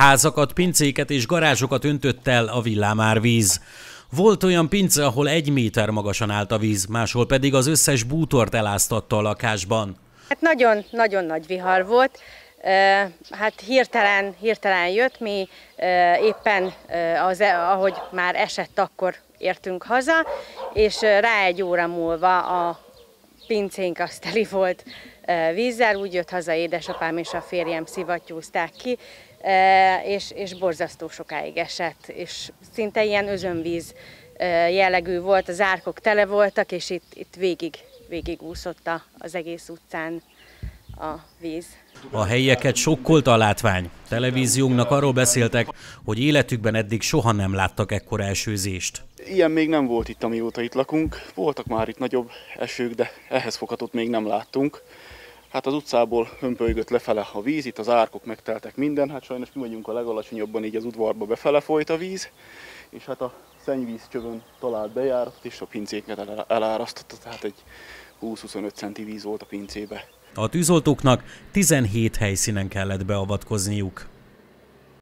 Házakat, pincéket és garázsokat öntött el a villámárvíz. Volt olyan pince, ahol egy méter magasan állt a víz, máshol pedig az összes bútort eláztatta a lakásban. Hát nagyon-nagyon nagy vihar volt, hát hirtelen, hirtelen jött, mi éppen, az, e, ahogy már esett, akkor értünk haza, és rá egy óra múlva a pincénk az teli volt vízzel, úgy jött haza édesapám és a férjem szivattyúzták ki, és, és borzasztó sokáig esett, és szinte ilyen özönvíz jellegű volt, az árkok tele voltak, és itt, itt végig, végig úszott az egész utcán a víz. A helyieket sokkolt a látvány. Televíziónknak arról beszéltek, hogy életükben eddig soha nem láttak ekkora esőzést. Ilyen még nem volt itt, amióta itt lakunk. Voltak már itt nagyobb esők, de ehhez fokatot még nem láttunk. Hát az utcából hömpölygött lefele a víz, itt az árkok megteltek minden, hát sajnos mi vagyunk a legalacsonyabban, így az udvarba befele folyt a víz, és hát a szennyvíz csövön talált bejárat, és a pincéket el elárasztotta, tehát egy 20-25 centi víz volt a pincébe. A tűzoltóknak 17 helyszínen kellett beavatkozniuk.